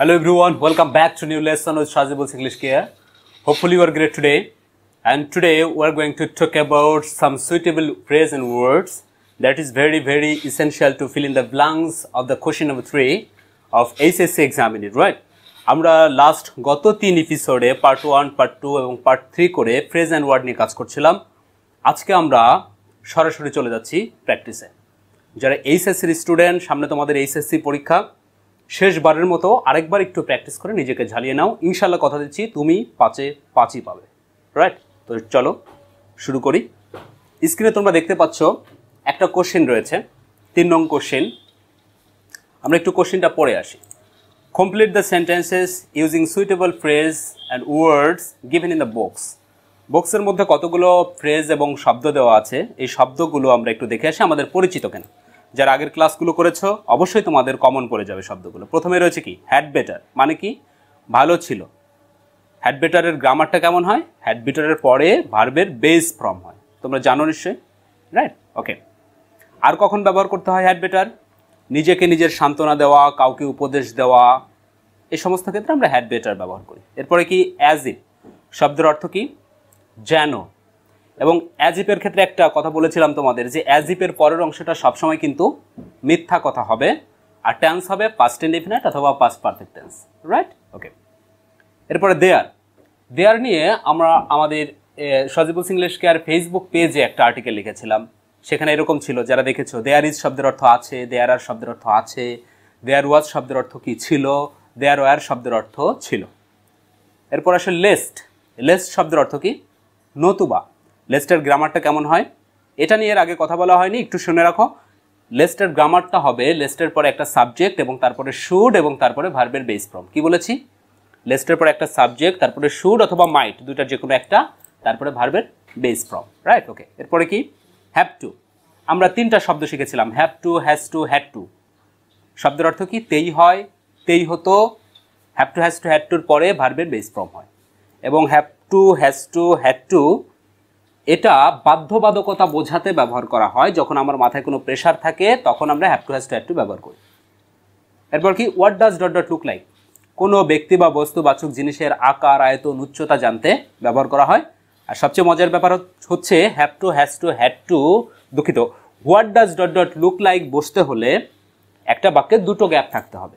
Hello everyone, welcome back to new lesson with Shazibuls English Care. Hopefully you are great today. And today we are going to talk about some suitable phrase and words that is very very essential to fill in the blanks of the question number 3 of HSC examination, right? আমরা last গত তিন এপিসোডে part one part two এবং part three করে phrase and word নিয়ে কাজ করছিলাম আজকে আমরা সরাসরি চলে যাচ্ছি প্র্যাকটিসে যারা এইচএসসির স্টুডেন্ট সামনে তোমাদের এইচএসসি পরীক্ষা শেষবারের মতো আরেকবার একটু প্র্যাকটিস করে নিজেকে ঝালিয়ে নাও ইনশাল্লাহ কথা দিচ্ছি তুমি পাঁচে পাঁচই পাবে রাইট তো চলো শুরু করি স্ক্রিনে তোমরা দেখতে পাচ্ছ একটা কোশ্চেন রয়েছে তিন নং কোশ্চেন আমরা একটু কোশ্চেনটা পড়ে আসি complete the sentences using suitable phrase and words given in the box বক্সের মধ্যে কতগুলো ফ্রেজ এবং শব্দ দেওয়া আছে এই শব্দগুলো আমরা একটু দেখে আসি আমাদের পরিচিত কেন যারা আগের ক্লাসগুলো করেছ অবশ্যই তোমাদের কমন পড়ে যাবে শব্দগুলো প্রথমে রয়েছে কি হ্যাড বেটার মানে কি ভালো ছিল হ্যাড বেটারের গ্রামারটা কেমন হয় হ্যাড বেটারের পরে ভার্বের বেস ফর্ম হয় তোমরা জানো নিশ্চয়ই রাইট ওকে আর কখন ব্যবহার করতে হয় হ্যাড বেটার নিজেকে নিজের সান্ত্বনা দেওয়া কাউকে উপদেশ দেওয়া এই সমস্ত ক্ষেত্রে আমরা হ্যাড বেটার ব্যবহার করি এরপরে কি অ্যাজ ইট শব্দের অর্থ কি যেন এবং অ্যাজিপের ক্ষেত্রে একটা কথা বলেছিলাম তোমাদের যে অ্যাজিপের পরের অংশটা সবসময় কিন্তু মিথ্যা কথা হবে আর টেন্স হবে পাস্ট ইনডিফিনাইট অথবা past perfect tense right okay এরপরে দেয়ার দেয়ার নিয়ে আমরা আমাদের সজিবুল সিংলেশ কেয়ার ফেসবুক পেজে একটা আর্টিকেল লিখেছিলাম সেখানে এরকম ছিল যারা দেখেছো দেয়ার ইজ শব্দের অর্থ আছে দেয়ার আর শব্দের অর্থ আছে দেয়ার ওয়াজ শব্দের অর্থ কি ছিল দেয়ার ওয়ার শব্দের অর্থ ছিল এরপর আসলে লেস্ট লেস্ট শব্দের অর্থ কি নতুবা লেস্টের গ্রামারটা কেমন হয় এটা নিয়ে এর আগে কথা বলা হয়নি একটু শুনে রাখো লেস্টের গ্রামারটা হবে লেস্টের পরে একটা সাবজেক্ট এবং তারপরে শুড এবং তারপরে ভার্বের বেস ফর্ম কি বলেছি লেস্টের পরে একটা সাবজেক্ট তারপরে শুড অথবা মাইট দুইটা যে কোনো একটা তারপরে ভার্বের বেস ফর্ম রাইট ওকে এরপরে কি হ্যাভ টু আমরা তিনটা শব্দ শিখেছিলাম have to has to had to শব্দের অর্থ কি তেই হয় তেই হতো have to has to had টুর পরে ভার্বের বেস ফর্ম হয় এবং have to has to had to এটা বাধ্যবাধকতা বোঝাতে ব্যবহার করা হয় যখন আমার মাথায় কোনো প্রেশার থাকে তখন আমরা have to has to to ব্যবহার করি এরপর কি what does dot dot look like কোনো ব্যক্তি বা বস্তু বাচক জিনিসের আকার আয়তন উচ্চতা জানতে ব্যবহার করা হয় আর সবচেয়ে মজার ব্যাপার হচ্ছে have to has to had to দুঃখিত what does dot dot look like বসতে হলে একটা বাক্যে দুটো গ্যাপ থাকতে হবে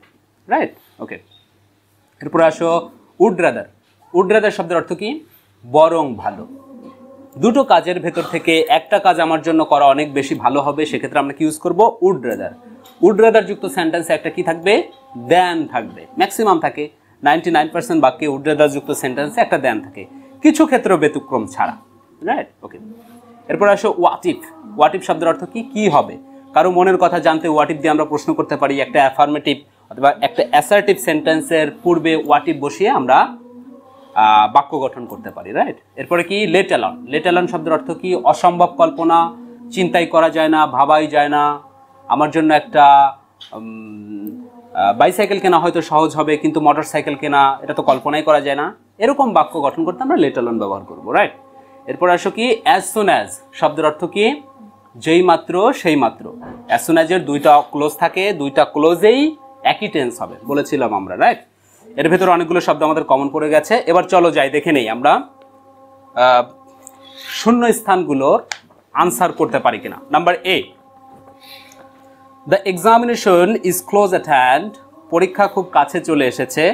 রাইট ওকে এরপরে আসো উড রাদার উড রাদার শব্দের অর্থ কি বরং ভালো দুটো কাজের ভেতর থেকে একটা কাজ আমার জন্য করা অনেক বেশি ভালো হবে সেক্ষেত্রে আমরা কি ইউজ করব উড রেদার উড রেদার যুক্ত সেন্টেন্সে একটা কি থাকবে দেন থাকবে ম্যাক্সিমাম থাকে নাইনটি নাইন পার্সেন্ট বাক্যে উড রেদার যুক্ত সেন্টেন্সে একটা দেন থাকে কিছু ক্ষেত্রে ব্যতিক্রম ছাড়া রাইট ওকে এরপর আসো ওয়াটিফ ওয়াটিফ শব্দের অর্থ কি কি হবে কারো মনের কথা জানতে ওয়াটিফ দিয়ে আমরা প্রশ্ন করতে পারি একটা অ্যাফার্মেটিভ অথবা একটা অ্যাসার্টিভ সেন্টেন্সের পূর্বে ওয়াটিফ বসিয়ে আমরা বাক্য গঠন করতে পারি রাইট এরপরে কি লেট অ্যালন লেট অ্যালন শব্দের অর্থ কি অসম্ভব কল্পনা চিন্তাই করা যায় না ভাবাই যায় না আমার জন্য একটা বাইসাইকেল কেনা হয়তো সহজ হবে কিন্তু মোটর সাইকেল কেনা এটা তো কল্পনাই করা যায় না এরকম বাক্য গঠন করতে আমরা লেট অ্যালন ব্যবহার করব রাইট এরপর আসো কি অ্যাজ সুন অ্যাজ শব্দের অর্থ কি যেই মাত্র সেই মাত্র অ্যাজ সুন অ্যাজের দুইটা ক্লোজ থাকে দুইটা ক্লোজেই একই টেন্স হবে বলেছিলাম আমরা রাইট এর ভেতরে অনেকগুলো শব্দ আমাদের কমন পড়ে গেছে এবার চলো যাই দেখে নেই আমরা শূন্য স্থানগুলোর আনসার করতে পারি কিনা number A the examination is close at hand পরীক্ষা খুব কাছে চলে এসেছে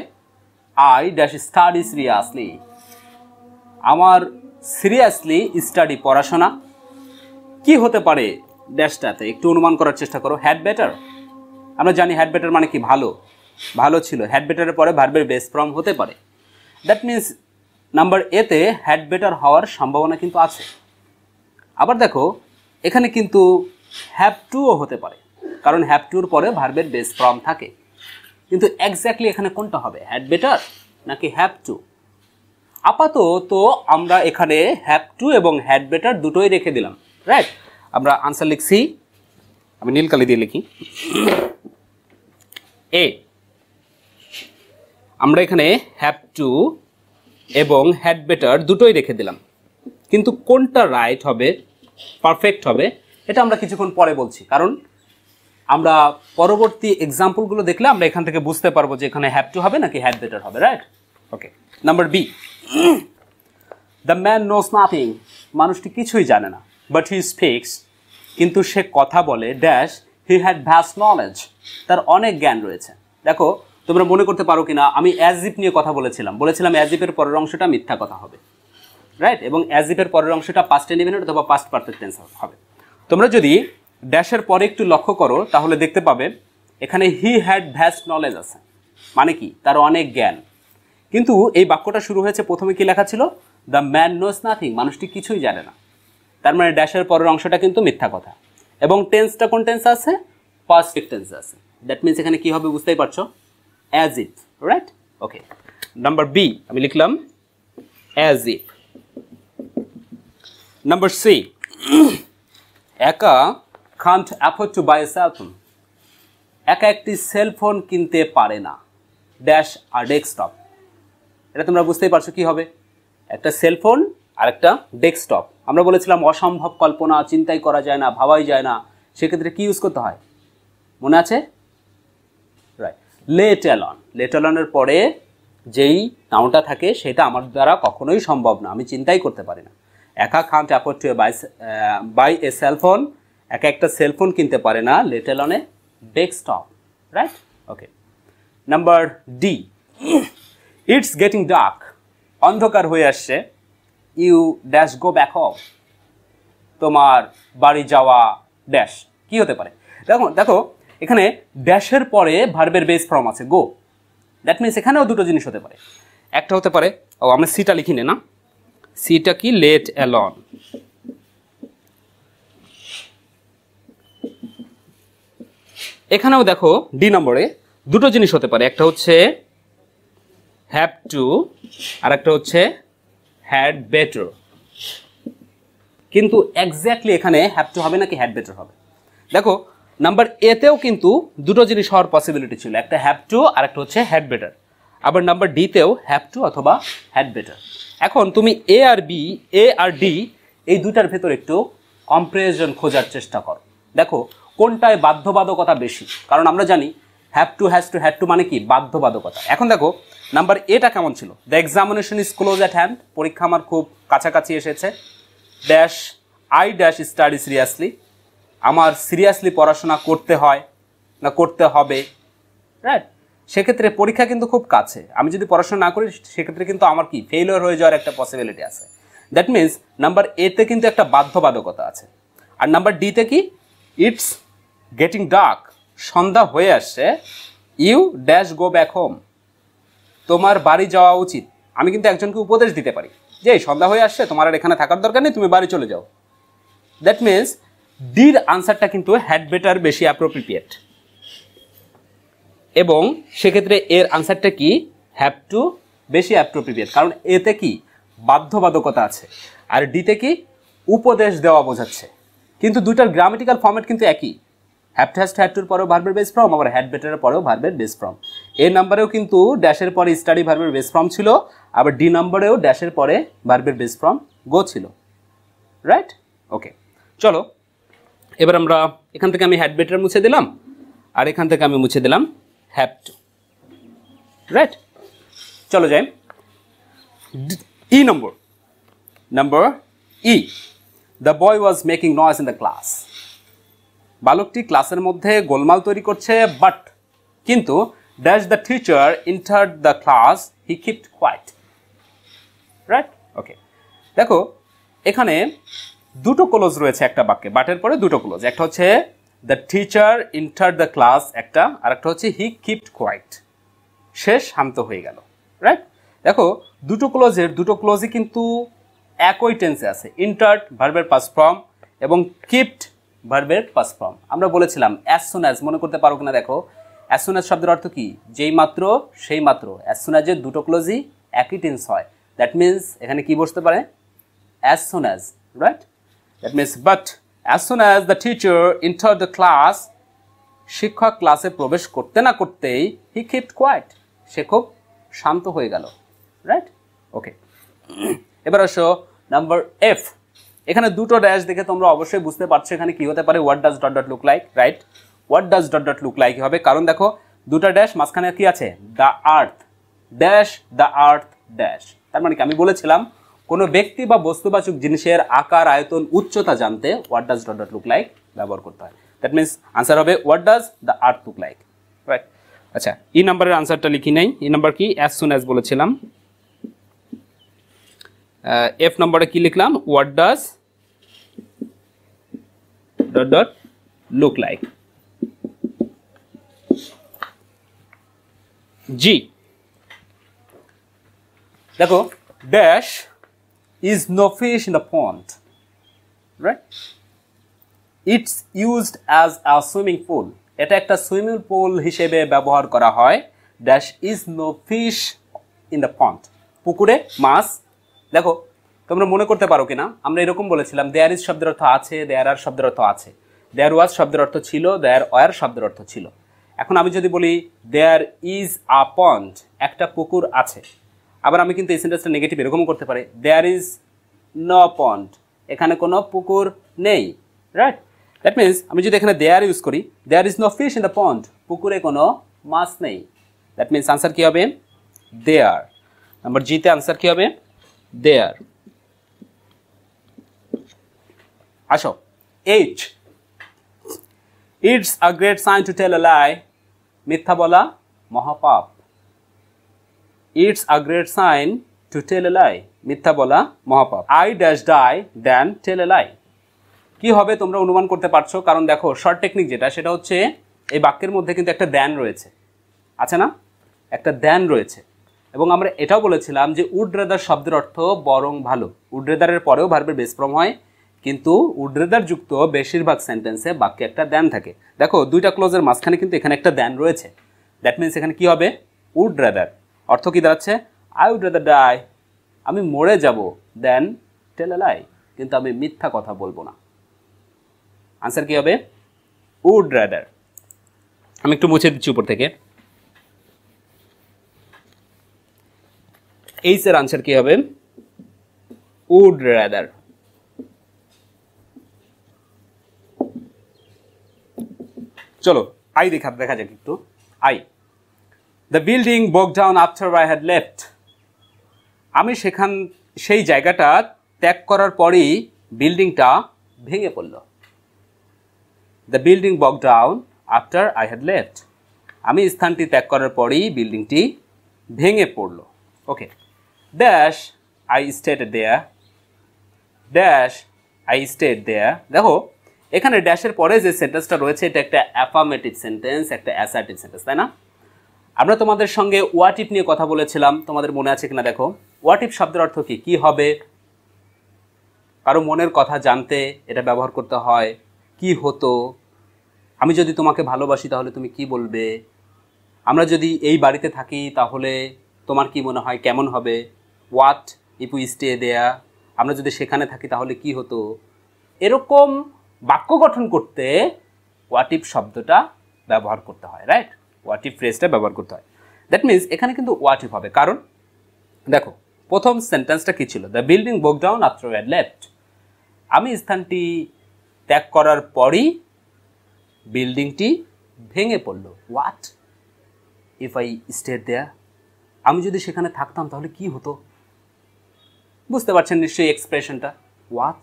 আই ড্যাশ স্টাডি সিরিয়াসলি আমার সিরিয়াসলি স্টাডি পড়াশোনা কি হতে পারে ড্যাশটাতে একটু অনুমান করার চেষ্টা করো হ্যাড বেটার আমরা জানি হ্যাড বেটার মানে কি ভালো ভালো ছিল হ্যাড বেটারের পরে ভার্বের বেস ফর্ম হতে পারে দ্যাট মিন্স নাম্বার এতে হ্যাড বেটার হওয়ার সম্ভাবনা কিন্তু আছে আবার দেখো এখানে কিন্তু হ্যাভ টুও হতে পারে কারণ হ্যাপ টুর পরে ভার্বের বেস ফর্ম থাকে কিন্তু এক্স্যাক্টলি এখানে কোনটা হবে হ্যাড বেটার নাকি হ্যাভ টু আপাতত আমরা এখানে হ্যাভ টু এবং হ্যাড বেটার দুটোই রেখে দিলাম রাইট আমরা আনসার লিখছি আমি নীলকালি দিয়ে লিখি এ আমরা এখানে হ্যাভ টু এবং হ্যাড বেটার দুটোই রেখে দিলাম কিন্তু কোনটা রাইট হবে পারফেক্ট হবে এটা আমরা কিছুক্ষণ পরে বলছি কারণ আমরা পরবর্তী এক্সাম্পলগুলো দেখলে আমরা এখান থেকে বুঝতে পারবো যে এখানে হ্যাভ টু হবে নাকি হ্যাড বেটার হবে right okay number B the man knows nothing মানুষটি কিছুই জানে না বাট হি স্পিক্স কিন্তু সে কথা বলে dash he had vast knowledge তার অনেক জ্ঞান রয়েছে দেখো তোমরা মনে করতে পারো কিনা আমি অ্যাজিপ নিয়ে কথা বলেছিলাম বলেছিলাম অ্যাজিপের পরের অংশটা মিথ্যা কথা হবে রাইট এবং অ্যাজিপের পরের অংশটা পাস্ট ইভেন্ট অথবা পাস্ট পারফেক্ট টেন্স হবে তোমরা যদি ড্যাশের পরে একটু লক্ষ্য করো তাহলে দেখতে পাবে এখানে হি হ্যাড ভ্যাস্ট নলেজ আছে মানে কি তার অনেক জ্ঞান কিন্তু এই বাক্যটা শুরু হয়েছে প্রথমে কি লেখা ছিল দ্য ম্যান নোজ নাথিং মানুষটি কিছুই জানে না তার মানে ড্যাশের পরের অংশটা কিন্তু মিথ্যা কথা এবং টেন্সটা কোন টেন্স আছে পাস্ট টেন্স আছে দ্যাট মিনস এখানে কি হবে বুঝতেই পারছো as if right okay number B আমি লিখলাম অ্যাজ ইফ নাম্বার সি একা can't afford to buy cellphone একা একটি সেলফোন কিনতে পারে না ড্যাশ আর ডেস্কটপ এটা তোমরা বুঝতেই পারছো কি হবে একটা সেলফোন আর একটা ডেস্কটপ আমরা বলেছিলাম অসম্ভব কল্পনা চিন্তাই করা যায় না ভাবাই যায় না সেক্ষেত্রে কি ইউজ করতে হয় মনে আছে লেট অ্যালন লেট অ্যালনের পরে যেই নাউনটা থাকে সেটা আমার দ্বারা কখনোই সম্ভব না আমি চিন্তাই করতে পারি না একা খান চাপর to buy buy a cellphone একা একটা সেলফোন কিনতে পারে না let alone desktop right okay number D it's getting dark অন্ধকার হয়ে আসছে you dash go back of তোমার বাড়ি যাওয়া ড্যাশ কি হতে পারে দেখো দেখো এখানে ড্যাশের পরে ভার্বের বেস ফর্ম আছে গো দ্যাট মিনস এখানেও দুটো জিনিস হতে পারে একটা হতে পারে ও আমরা সিটা লিখি না সিটা কি লেট অ্যালন এখানেও দেখো ডি নম্বরে দুটো জিনিস হতে পারে একটা হচ্ছে হ্যাভ টু আর একটা হচ্ছে হ্যাড বেটার কিন্তু এক্স্যাক্টলি এখানে হ্যাভ টু হবে নাকি হ্যাড বেটার হবে দেখো নাম্বার এতেও কিন্তু দুটো জিনিস হওয়ার পসিবিলিটি ছিল একটা হ্যাপ টু আর একটা হচ্ছে হ্যাড বেটার আবার নাম্বার ডিতেও হ্যাপ টু অথবা হ্যাড বেটার এখন তুমি এ আর বি এ আর ডি এই দুটার ভেতর একটু কম্পারিজন খোঁজার চেষ্টা করো দেখো কোনটায় বাধ্যবাধকতা বেশি কারণ আমরা জানি have to has to had to মানে কি বাধ্যবাধকতা এখন দেখো নাম্বার এটা কেমন ছিল the examination is close at hand পরীক্ষা আমার খুব কাছাকাছি এসেছে dash I dash study seriously আমার সিরিয়াসলি পড়াশোনা করতে হয় না করতে হবে রাইট সেক্ষেত্রে পরীক্ষা কিন্তু খুব কাছে আমি যদি পড়াশোনা না করি সেক্ষেত্রে কিন্তু আমার কি ফেলিওর হয়ে যাওয়ার একটা পসিবিলিটি আছে দ্যাট মিন্স নাম্বার এতে কিন্তু একটা বাধ্যবাধকতা আছে আর নাম্বার ডিতে কি ইটস গেটিং ডার্ক সন্ধ্যা হয়ে আসছে you dash go back home তোমার বাড়ি যাওয়া উচিত আমি কিন্তু একজনকে উপদেশ দিতে পারি যে সন্ধ্যা হয়ে আসছে তোমার আর এখানে থাকার দরকার নেই তুমি বাড়ি চলে যাও দ্যাট মিন্স ডির আনসারটা কিন্তু হ্যাড বেটার বেশি অ্যাপ্রোপ্রিপিয়েট এবং সেক্ষেত্রে এর আনসারটা কি হ্যাভ টু বেশি অ্যাপ্রোপ্রিপিয়েট কারণ এতে কি বাধ্যবাধকতা আছে আর ডিতে কি উপদেশ দেওয়া বোঝাচ্ছে কিন্তু দুইটার গ্রামেটিক্যাল ফর্মেট কিন্তু একই have to has to had টুর পরেও ভার্বের বেস ফ্রম আবার হ্যাড বেটারের পরেও ভার্বের বেস ফ্রম এ নাম্বারেও কিন্তু ড্যাশের পরে স্টাডি ভার্বের বেস ফ্রম ছিল আবার ডি নাম্বারেও ড্যাশের পরে ভার্বের বেস ফ্রম গো ছিল রাইট ওকে চলো এবার আমরা এখান থেকে আমি হ্যাড বেটার মুছে দিলাম আর এখান থেকে আমি মুছে দিলাম হ্যাপ টু রাইট চলো যাই E number number E the boy was making noise in the class বালকটি ক্লাসের মধ্যে গোলমাল তৈরি করছে বাট কিন্তু dash the teacher enter the class he kept quiet right okay দেখো এখানে দুটো ক্লোজ রয়েছে একটা বাক্যে বাটের পরে দুটো ক্লোজ একটা হচ্ছে the teacher enter the class একটা আর একটা হচ্ছে হি কিপড কোয়াইট সে শান্ত হয়ে গেল রাইট দেখো দুটো ক্লোজের দুটো ক্লোজই কিন্তু একই টেন্সে আছে ইন্টার্ট ভার্বের পাস ফর্ম এবং কিপড ভার্বের পাস ফর্ম আমরা বলেছিলাম অ্যাজ সুন অ্যাজ মনে করতে পারো কিনা দেখো অ্যাজ সুন অ্যাজ শব্দের অর্থ কী যেই মাত্র সেই মাত্র অ্যাজ সুন অ্যাজের দুটো ক্লোজই একই টেন্স হয় দ্যাট মিন্স এখানে কি বসতে পারে as soon as right That means, but as soon as the teacher enter the class শিক্ষক ক্লাসে প্রবেশ করতে না করতেই হি কিপ্ট কোয়াইট সে খুব শান্ত হয়ে গেল রাইট ওকে এবার আসো নাম্বার এফ এখানে দুটো ড্যাশ দেখে তোমরা অবশ্যই বুঝতে পারছো এখানে কি হতে পারে what does dot dot look like right what does dot dot look like হবে কারণ দেখো দুটা ড্যাশ মাঝখানে কি আছে the earth dash the earth dash তার মানে কি আমি বলেছিলাম কোনো ব্যক্তি বা বস্তুবাচক জিনিসের আকার আয়তন উচ্চতা জানতে what does dot dot look like ব্যবহার করতে হয় দ্যাট মিনস আনসার হবে what does the earth look like right আচ্ছা এই নাম্বারের আনসারটা লিখি নাই এই নাম্বার কি অ্যাজ সুন অ্যাজ বলেছিলাম এফ নম্বরে কি লিখলাম what does dot dot look like G দেখো dash is no fish in the pond, right? It's used as a swimming pool এটা একটা সুইমিং পুল হিসেবে ব্যবহার করা হয় dash is no fish in the pond পুকুরে মাছ দেখো তোমরা মনে করতে পারো কিনা আমরা এরকম বলেছিলাম দেয়ার ইজ শব্দের অর্থ আছে দেয়ার আর শব্দের অর্থ আছে দেয়ার ওয়াজ শব্দের অর্থ ছিল দেয়ার অয়ার শব্দের অর্থ ছিল এখন আমি যদি বলি দেয়ার ইজ আ পন্ড একটা পুকুর আছে আবার আমি কিন্তু এই সেন্টেন্সটা নেগেটিভ এরকম করতে পারি দেয়ার ইজ ন পন্ড এখানে কোনো পুকুর নেই রাইট দ্যাট মিনস আমি যদি এখানে দেয়ার ইউজ করি there is no fish in the pond পুকুরে কোনো মাছ নেই দ্যাট মিনস আনসার কী হবে দেয়ার নাম্বার জিতে আনসার কী হবে দেয়ার আসো eight it's a great sin to tell a lie মিথ্যা বলা মহাপাপ it's a great sin to tell a lie মিথ্যা বলা মহাপাপ I dash die than tell a lie কী হবে তোমরা অনুমান করতে পারছো কারণ দেখো শর্ট টেকনিক যেটা সেটা হচ্ছে এই বাক্যের মধ্যে কিন্তু একটা দ্যান রয়েছে আছে না একটা দ্যান রয়েছে এবং আমরা এটাও বলেছিলাম যে উড্রেদার শব্দের অর্থ বরং ভালো উড্রেদারের পরেও ভার্বের বেশপ্রম হয় কিন্তু উড্রেদার যুক্ত বেশিরভাগ সেন্টেন্সে বাক্যে একটা দ্যান থাকে দেখো দুইটা ক্লোজের মাঝখানে কিন্তু এখানে একটা দ্যান রয়েছে দ্যাট মিনস এখানে কী হবে উড্রেদার অর্থ কী দাঁড়াচ্ছে আই উড রাদার ডাই আমি মরে যাব দেন টেল লাই কিন্তু আমি মিথ্যা কথা বলবো না আনসার কী হবে উড রাদার আমি একটু মুছে দিচ্ছি উপর থেকে এই স্যার আনসার কী হবে উড রাদার চলো আই দেখা দেখা যাক একটু I the building broke down after I had left আমি সেখান সেই জায়গাটা ত্যাগ করার পরেই বিল্ডিংটা ভেঙে পড়ল the building broke down after I had left আমি স্থানটি ত্যাগ করার পরেই বিল্ডিংটি ভেঙে পড়ল okay dash I stayed there dash I stayed there দেখো এখানে ড্যাশের পরে যে সেন্টেন্সটা রয়েছে এটা একটা অ্যাফার্মেটিভ সেন্টেন্স একটা অ্যাসার্টিভ সেন্টেন্স তাই না আমরা তোমাদের সঙ্গে ওয়াটিপ নিয়ে কথা বলেছিলাম তোমাদের মনে আছে কিনা দেখো ওয়াটিপ শব্দের অর্থ কি কি হবে কারো মনের কথা জানতে এটা ব্যবহার করতে হয় কি হতো আমি যদি তোমাকে ভালোবাসি তাহলে তুমি কি বলবে আমরা যদি এই বাড়িতে থাকি তাহলে তোমার কি মনে হয় কেমন হবে হোয়াট ইপু স্টে দেয়া আমরা যদি সেখানে থাকি তাহলে কি হতো এরকম বাক্য গঠন করতে ওয়াটিপ শব্দটা ব্যবহার করতে হয় রাইট ওয়াটিভ ফ্রেজটা ব্যবহার করতে হয় দ্যাট মিনস এখানে কিন্তু ওয়াটিভ হবে কারণ দেখো প্রথম সেন্টেন্সটা কী ছিল the building broke down after had left আমি স্থানটি ত্যাগ করার পরই বিল্ডিংটি ভেঙে পড়ল হোয়াট ইফ আই স্টেট দেয়া আমি যদি সেখানে থাকতাম তাহলে কি হতো বুঝতে পারছেন নিশ্চয়ই এক্সপ্রেশনটা what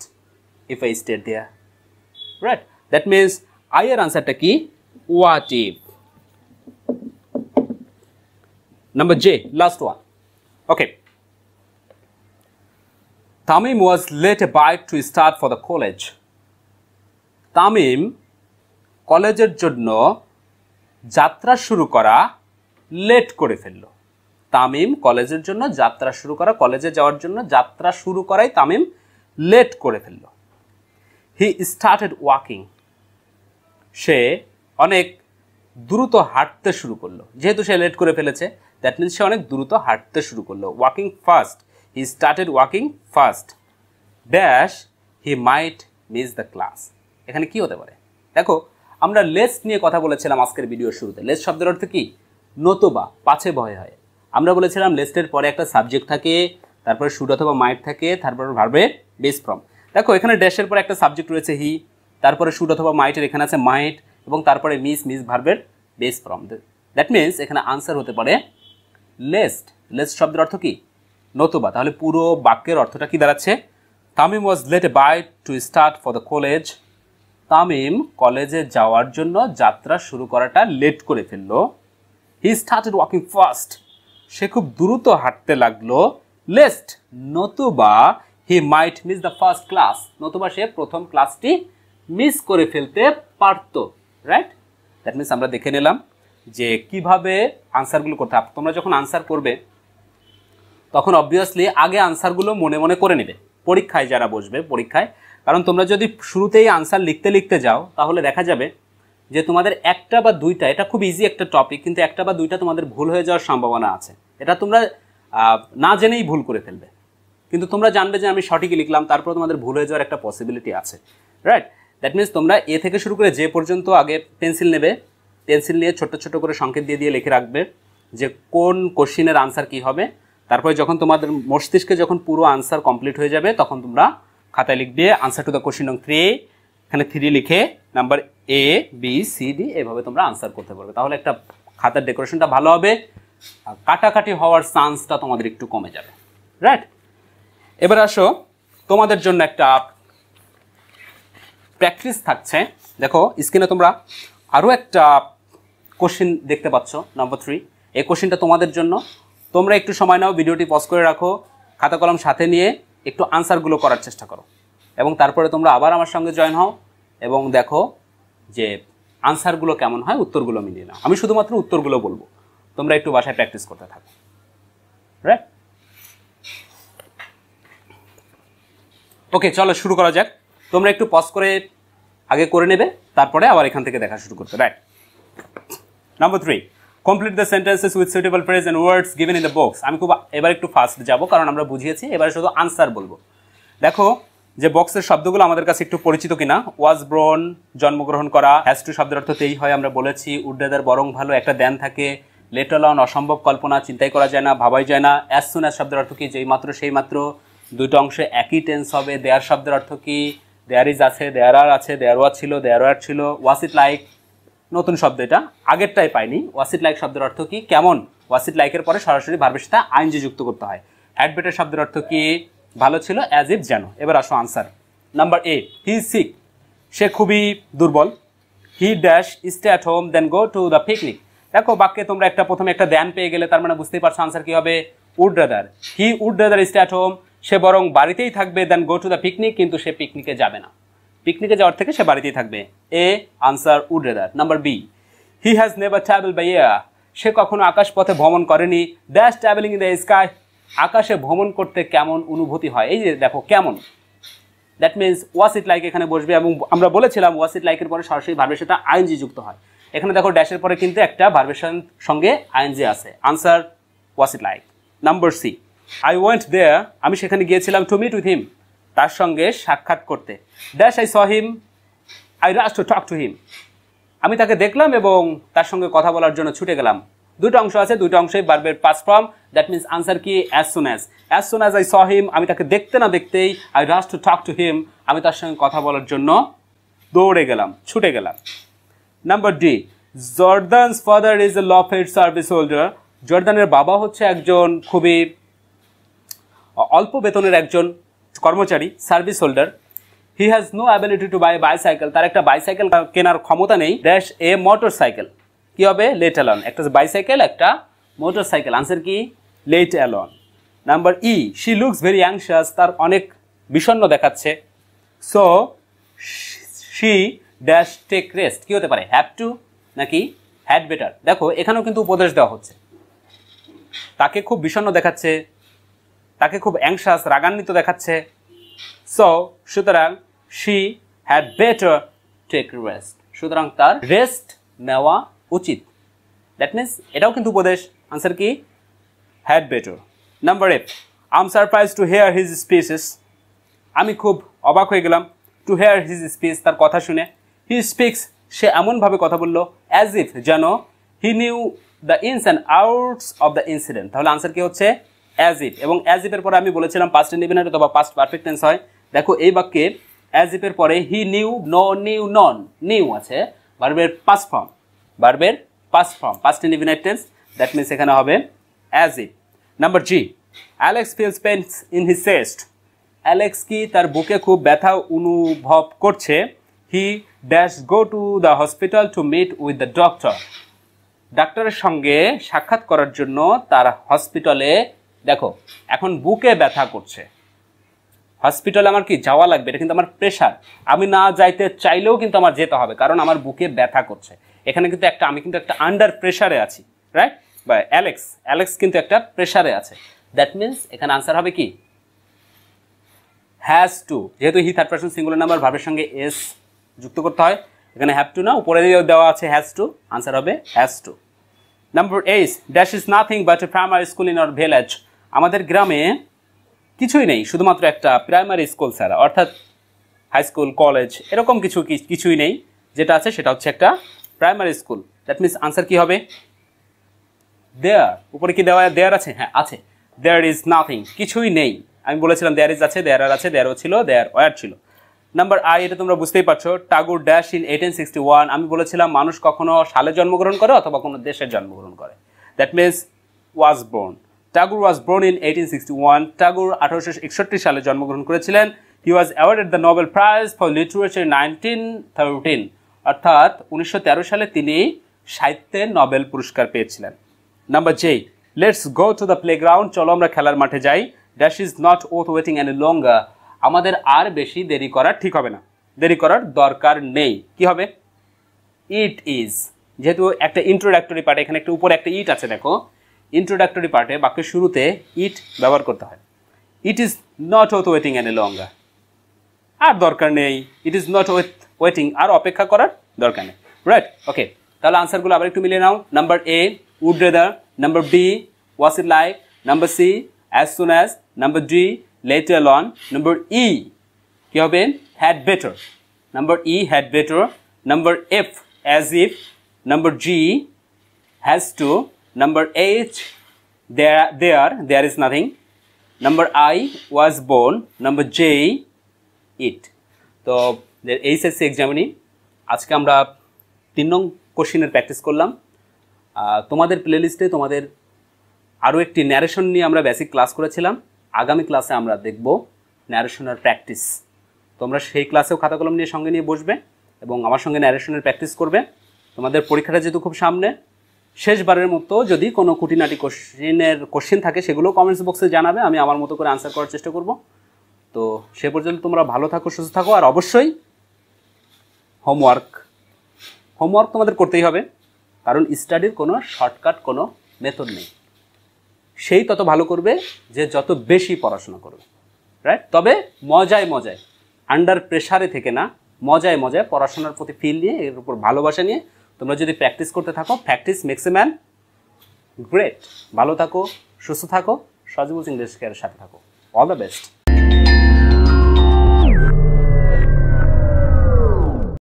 if I stayed there right that means আইয়ের আনসারটা কি what if Number J, last one. Okay. Tamim was late about to start for the college. Tamim কলেজের জন্য যাত্রা শুরু করা লেট করে ফেলল তামিম কলেজের জন্য যাত্রা শুরু করা কলেজে যাওয়ার জন্য যাত্রা শুরু করাই তামিম লেট করে ফেলল হি স্টার্টেড ওয়াকিং সে অনেক দ্রুত হাঁটতে শুরু করলো যেহেতু সে লেট করে ফেলেছে দ্যাট মিনস সে অনেক দ্রুত হাঁটতে শুরু করলো walking fast he started walking fast dash he might miss the class এখানে কি হতে পারে দেখো আমরা লেস নিয়ে কথা বলেছিলাম আজকের ভিডিওর শুরুতে লেস শব্দের অর্থ কি নতুবা পাছে ভয় হয় আমরা বলেছিলাম লেস্টের পরে একটা সাবজেক্ট থাকে তারপরে শুট অথবা মাইট থাকে তারপর ভার্বে বেস ফ্রম দেখো এখানে ড্যাশের পরে একটা সাবজেক্ট রয়েছে হি তারপরে শুট অথবা মাইটের এখানে আছে মাইট এবং তারপরে মিস মিস ভার্বের বেস ফ্রম দ্যাট মিনস এখানে আনসার হতে পারে লেস্ট লেস্ট শব্দের অর্থ কি নতুবা তাহলে পুরো বাক্যের অর্থটা কি দাঁড়াচ্ছে Tamim was late by to start for the college Tamim কলেজে যাওয়ার জন্য যাত্রা শুরু করাটা লেট করে ফেলল হি এড ওয়াকিং ফার্স্ট সে খুব দ্রুত হাঁটতে লাগলো লেস্ট নতুবা he might miss the first class নতুবা সে প্রথম ক্লাসটি মিস করে ফেলতে পারত রাইট দ্যাট মিনস আমরা দেখে নিলাম যে কিভাবে আনসারগুলো করতে হবে তোমরা যখন আনসার করবে তখন অবভিয়াসলি আগে আনসারগুলো মনে মনে করে নেবে পরীক্ষায় যারা বসবে পরীক্ষায় কারণ তোমরা যদি শুরুতেই আনসার লিখতে লিখতে যাও তাহলে দেখা যাবে যে তোমাদের একটা বা দুইটা এটা খুব ইজি একটা টপিক কিন্তু একটা বা দুইটা তোমাদের ভুল হয়ে যাওয়ার সম্ভাবনা আছে এটা তোমরা না জেনেই ভুল করে ফেলবে কিন্তু তোমরা জানবে যে আমি সঠিকই লিখলাম তারপর তোমাদের ভুল হয়ে যাওয়ার একটা পসিবিলিটি আছে রাইট দ্যাট মিনস তোমরা এ থেকে শুরু করে যে পর্যন্ত আগে পেন্সিল নেবে পেন্সিল নিয়ে ছোট ছোট করে সংকেত দিয়ে দিয়ে লিখে রাখবে যে কোন কোশ্চিনের আনসার কি হবে তারপরে যখন তোমাদের মস্তিষ্কে যখন পুরো আনসার কমপ্লিট হয়ে যাবে তখন তোমরা খাতায় লিখবে আনসার টু দ্য কোশ্চিন নং থ্রি এখানে থ্রি লিখে number A B C D এভাবে তোমরা আনসার করতে পারবে তাহলে একটা খাতার ডেকোরেশনটা ভালো হবে কাটাকাটি হওয়ার চান্সটা তোমাদের একটু কমে যাবে রাইট এবার আসো তোমাদের জন্য একটা প্র্যাকটিস থাকছে দেখো স্ক্রিনে তোমরা আরও একটা কোশ্চিন দেখতে পাচ্ছ নম্বর থ্রি এই কোশ্চিনটা তোমাদের জন্য তোমরা একটু সময় নাও ভিডিওটি পজ করে রাখো খাতা কলম সাথে নিয়ে একটু আনসারগুলো করার চেষ্টা করো এবং তারপরে তোমরা আবার আমার সঙ্গে জয়েন হও এবং দেখো যে আনসারগুলো কেমন হয় উত্তরগুলো মিলিয়ে নাও আমি শুধুমাত্র উত্তরগুলো বলবো তোমরা একটু বাসায় প্র্যাকটিস করতে থাকো রাইট ওকে চলো শুরু করা যাক তোমরা একটু পজ করে আগে করে নেবে তারপরে আবার এখান থেকে দেখা শুরু করতে right number three complete the sentences with suitable phrase and words given in the box আমি খুব এবার একটু ফাস্ট যাব কারণ আমরা বুঝিয়েছি এবার শুধু আনসার বলবো দেখো যে বক্সের শব্দগুলো আমাদের কাছে একটু পরিচিত কিনা ওয়াজ ব্রন জন্মগ্রহণ করা হ্যাজ টু শব্দের অর্থ তেই হয় আমরা বলেছি উড্ডাদার বরং ভালো একটা দেন থাকে লেটলন অসম্ভব কল্পনা চিন্তাই করা যায় না ভাবাই যায় না অ্যাজ সুন অ্যাজ শব্দের অর্থ কি যেই মাত্র সেই মাত্র দুটো অংশে একই টেন্স হবে দেয়ার শব্দের অর্থ কি দেয়ার ইজ আছে দেয়ার আর আছে দেয়ার ওয়ার ছিল দেয়ার ওয়ার ছিল ওয়াস ইট লাইক নতুন শব্দ এটা আগেরটাই পাইনি ওয়াসিট লাইক শব্দের অর্থ কি কেমন ওয়াসিট লাইকের পরে সরাসরি ভার্বের সাথে আইনজি যুক্ত করতে হয় অ্যাডভেটের শব্দের অর্থ কি ভালো ছিল অ্যাজ ইফ যেন এবার আসো answer number A he sick সে খুবই দুর্বল he dash stay at home then go to the picnic দেখো বাক্যে তোমরা একটা প্রথমে একটা ধ্যান পেয়ে গেলে তার মানে বুঝতেই পারছো আনসার কি হবে would rather he would rather stay at home সে বরং বাড়িতেই থাকবে then go to the picnic কিন্তু সে পিকনিকে যাবে না পিকনিকে যাওয়ার থেকে সে বাড়িতেই থাকবে এ answer would rather number B he has never travel by air সে কখনো আকাশ পথে ভ্রমণ করেনি দ্যাশ ট্রাভেলিং ইন দ্য স্কাই আকাশে ভ্রমণ করতে কেমন অনুভূতি হয় এই যে দেখো কেমন that means was it like এখানে বসবে এবং আমরা বলেছিলাম ওয়াস ইট লাইকের পরে সরাসরি ভার্বের সাথে আইনজি যুক্ত হয় এখানে দেখো ড্যাশের পরে কিন্তু একটা ভার্বেশন সঙ্গে আইনজি আছে answer was it like number C I went there আমি সেখানে গিয়েছিলাম টু মিট উইথ হিম তার সঙ্গে সাক্ষাৎ করতে dash I saw him I rushed to talk to him আমি তাকে দেখলাম এবং তার সঙ্গে কথা বলার জন্য ছুটে গেলাম দুটো অংশ আছে দুটো অংশই বারবের past form that means answer কি as soon as as soon as I saw him আমি তাকে দেখতে না দেখতেই I rushed to talk to him আমি তার সঙ্গে কথা বলার জন্য দৌড়ে গেলাম ছুটে গেলাম number D Jordan's father is a low paid service holder জর্দানের বাবা হচ্ছে একজন খুবই অল্প বেতনের একজন কর্মচারী service holder he has no ability to buy bicycle তার একটা বাইসাইকেল কেনার ক্ষমতা নেই ড্যাশ এ মোটর সাইকেল কী হবে লেট অ্যালন একটা বাইসাইকেল একটা মোটর সাইকেল আনসার কি let alone number E she looks very anxious তার অনেক বিষণ্ন দেখাচ্ছে so she dash take rest কী হতে পারে হ্যাভ টু নাকি হ্যাড বেটার দেখো এখানেও কিন্তু উপদেশ দেওয়া হচ্ছে তাকে খুব বিষণ্ন দেখাচ্ছে তাকে খুব অ্যাংশাস রাগান্বিত দেখাচ্ছে সো সুতরাং she had better take rest সুতরাং তার রেস্ট নেওয়া উচিত দ্যাট মিনস এটাও কিন্তু উপদেশ আনসার কি had better number eight am surprise to hear his speeches আমি খুব অবাক হয়ে গেলাম টু হেয়ার হিজ স্পিচ তার কথা শুনে হি স্পিক্স সে এমনভাবে কথা বললো অ্যাজ ইফ যেন he knew the ins and outs of the incident তাহলে আনসার কি হচ্ছে অ্যাজ ইফ এবং অ্যাজ ইফের পরে আমি বলেছিলাম পাস্ট ইন্ডিপেন্ডেন্ট অথবা পাস্ট পারফেক্ট টেন্স হয় দেখো এই বাক্যে অ্যাজ ইফের পরে he knew know knew known knew আছে বারবের পাস ফর্ম বারবের past form past independent tense that means এখানে হবে as if number G Alex feels pains in he chest Alex কি তার বুকে খুব ব্যথা অনুভব করছে he dash go to the hospital to meet with the doctor ডাক্তারের সঙ্গে সাক্ষাৎ করার জন্য তার হসপিটালে দেখো এখন বুকে ব্যথা করছে হসপিটালে আমার কি যাওয়া লাগবে এটা কিন্তু আমার প্রেশার আমি না যাইতে চাইলেও কিন্তু আমার যেতে হবে কারণ আমার বুকে ব্যথা করছে এখানে কিন্তু একটা আমি কিন্তু একটা আন্ডার প্রেশারে আছি রাইট বা অ্যালেক্স অ্যালেক্স কিন্তু একটা প্রেশারে আছে দ্যাট মিন্স এখানে আনসার হবে কি হ্যাজ টু যেহেতু he third person singular number ভাবের সঙ্গে এস যুক্ত করতে হয় এখানে হ্যাভ টু না উপরে দেওয়া আছে হ্যাজ টু আনসার হবে has to number H dash is nothing but a our school in our village আমাদের গ্রামে কিছুই নেই শুধুমাত্র একটা প্রাইমারি স্কুল ছাড়া অর্থাৎ হাই স্কুল কলেজ এরকম কিছু কিছুই নেই যেটা আছে সেটা হচ্ছে একটা primary school that means answer কি হবে দেয়ার উপরে কি দেওয়া দেয়ার আছে হ্যাঁ আছে দেয়ার ইজ নাথিং কিছুই নেই আমি বলেছিলাম দেয়ার ইজ আছে দেয়ার আর আছে দেয়ারও ছিল দেয়ার ওয়ার ছিল নাম্বার আই এটা তোমরা বুঝতেই পারছো Tagore dash in eighteen sixty one আমি বলেছিলাম মানুষ কখনো সালে জন্মগ্রহণ করে অথবা কোনো দেশের জন্মগ্রহণ করে that means was born Tagore was eighteen sixty one Tagore আঠারোশো একষট্টি সালে জন্মগ্রহণ করেছিলেন he was awarded the Nobel prize for literature nineteen thirteen অর্থাৎ উনিশশো তেরো সালে তিনি সাহিত্যে নোবেল পুরস্কার পেয়েছিলেন number J let's go to the playground চলো আমরা খেলার মাঠে যাই dash is not worth waiting any longer আমাদের আর বেশি দেরি করা ঠিক হবে না দেরি করার দরকার নেই কি হবে ইট ইজ যেহেতু একটা ইন্ট্রোডাক্টরি পার্ট এখানে একটা উপরে একটা ইট আছে দেখো ইন্ট্রোডাক্টরি পার্টে বাক্যের শুরুতে ইট ব্যবহার করতে হয় it is not worth waiting any longer আর দরকার নেই it is not worth waiting আর অপেক্ষা করার দরকার নেই রাইট ওকে তাহলে আনসারগুলো আবার একটু মিলিয়ে নাও number A would rather number B was it like number C as soon as number D later on number E কী হবে had better number E had better number F as if number G has to Number 8, there, there, there is nothing. Number I, was born. Number J, it. তো HSC examinee আজকে আমরা তিন নং কোশ্চিনের practice করলাম তোমাদের প্লেলিস্টে তোমাদের আরও একটি ন্যারেশন নিয়ে আমরা বেসিক ক্লাস করেছিলাম আগামী ক্লাসে আমরা দেখব ন্যারেশনের প্র্যাকটিস তোমরা সেই ক্লাসেও খাতা কলম নিয়ে সঙ্গে নিয়ে বসবে এবং আমার সঙ্গে ন্যারেশনের প্র্যাকটিস করবে তোমাদের পরীক্ষাটা যেহেতু খুব সামনে শেষবারের মতো যদি কোনো কুটিনাটি কোশ্চিনের কোশ্চেন থাকে সেগুলো কমেন্টস বক্সে জানাবে আমি আমার মতো করে আনসার করার চেষ্টা করব তো সে পর্যন্ত তোমরা ভালো থাকো সুস্থ থাকো আর অবশ্যই হোমওয়ার্ক হোমওয়ার্ক তোমাদের করতেই হবে কারণ স্টাডির কোনো শর্টকাট কোনো মেথড নেই সেই তত ভালো করবে যে যত বেশি পড়াশোনা করবে রাইট তবে মজায় মজায় আন্ডার প্রেশারে থেকে না মজায় মজায় পড়াশোনার প্রতি ফিল নিয়ে এর উপর ভালোবাসা নিয়ে তোমরা যদি প্র্যাকটিস করতে থাকো practice makes a man great ভালো থাকো সুস্থ থাকো সজীবুজ সিং কেয়ারের সাথে থাকো অল দ্য বেস্ট